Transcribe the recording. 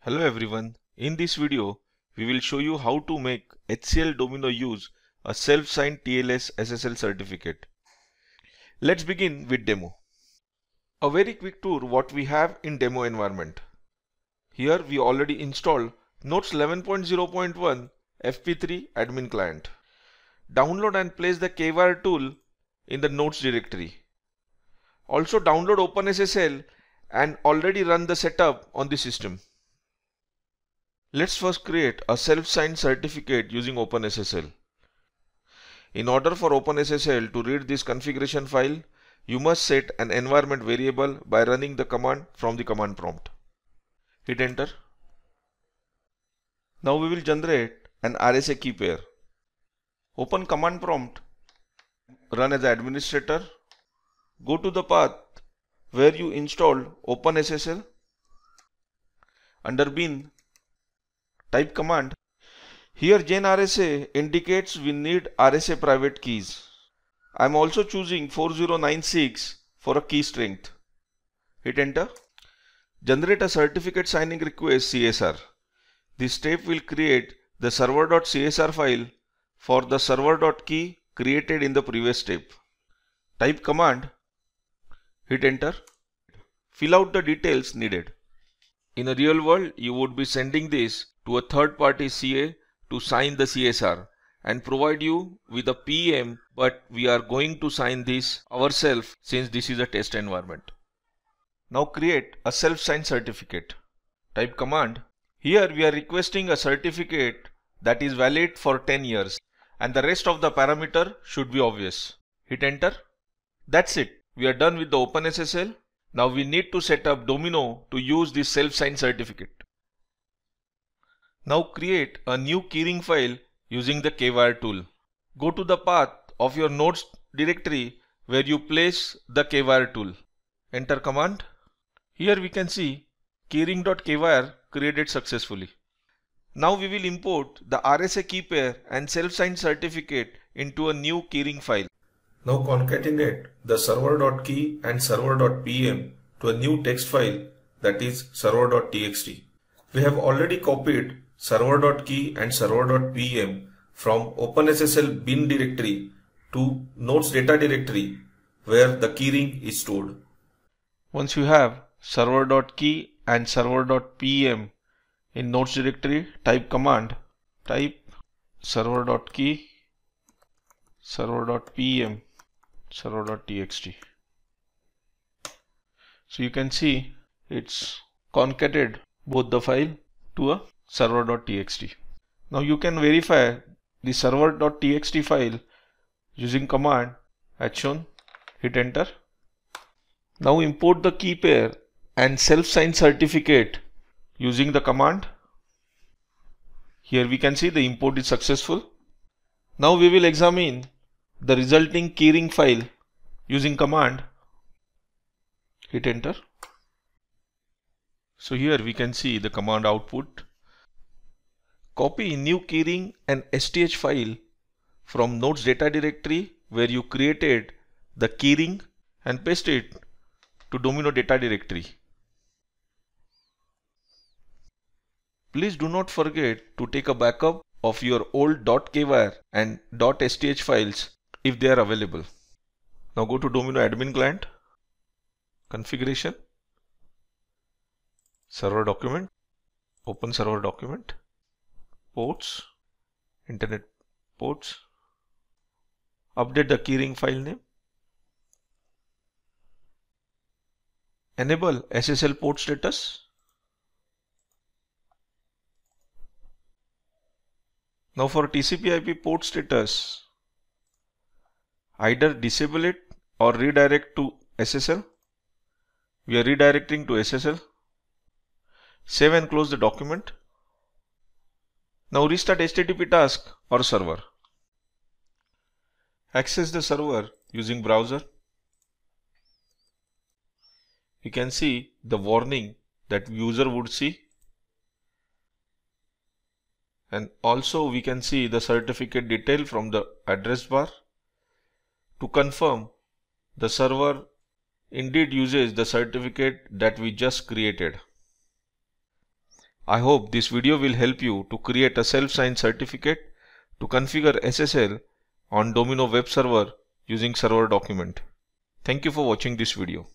Hello everyone, in this video we will show you how to make HCL Domino use a self-signed TLS SSL certificate. Let's begin with demo. A very quick tour what we have in demo environment. Here we already installed Notes 11.0.1 FP3 admin client. Download and place the KVAR tool in the nodes directory. Also download OpenSSL and already run the setup on the system. Let's first create a self-signed certificate using OpenSSL. In order for OpenSSL to read this configuration file, you must set an environment variable by running the command from the command prompt. Hit enter. Now we will generate an RSA key pair. Open command prompt, run as administrator, go to the path where you installed OpenSSL. Under bin, type command. Here gen RSA indicates we need RSA private keys. I am also choosing 4096 for a key strength. Hit enter. Generate a certificate signing request CSR. This step will create the server.csr file for the server.key created in the previous step. Type command, hit enter, fill out the details needed. In a real world, you would be sending this to a third party CA to sign the CSR and provide you with a PM, but we are going to sign this ourselves since this is a test environment. Now create a self-signed certificate. Type command here we are requesting a certificate that is valid for 10 years and the rest of the parameter should be obvious. Hit enter. That's it. We are done with the OpenSSL. Now we need to set up Domino to use this self-signed certificate. Now create a new keyring file using the kwire tool. Go to the path of your nodes directory where you place the kwire tool. Enter command. Here we can see keyring.kwire created successfully. Now we will import the RSA key pair and self-signed certificate into a new keyring file. Now concatenate the server.key and server.pm to a new text file that is server.txt. We have already copied server.key and server.pm from OpenSSL bin directory to nodes data directory where the keyring is stored. Once you have server.key and server.pm in nodes directory type command type server.key server.pm server.txt so you can see it's concatenated both the file to a server.txt now you can verify the server.txt file using command as shown hit enter now import the key pair and self-signed certificate using the command. Here we can see the import is successful. Now we will examine the resulting keyring file using command. Hit enter. So here we can see the command output. Copy new keyring and STH file from nodes data directory where you created the keyring and paste it to domino data directory. Please do not forget to take a backup of your old .kwire and .sth files if they are available. Now go to Domino admin client, configuration, server document, open server document, ports, internet ports, update the keyring file name, enable SSL port status, Now for TCP IP port status, either disable it or redirect to SSL. We are redirecting to SSL. Save and close the document. Now restart HTTP task or server. Access the server using browser. You can see the warning that user would see and also we can see the certificate detail from the address bar. To confirm, the server indeed uses the certificate that we just created. I hope this video will help you to create a self-signed certificate to configure SSL on Domino web server using server document. Thank you for watching this video.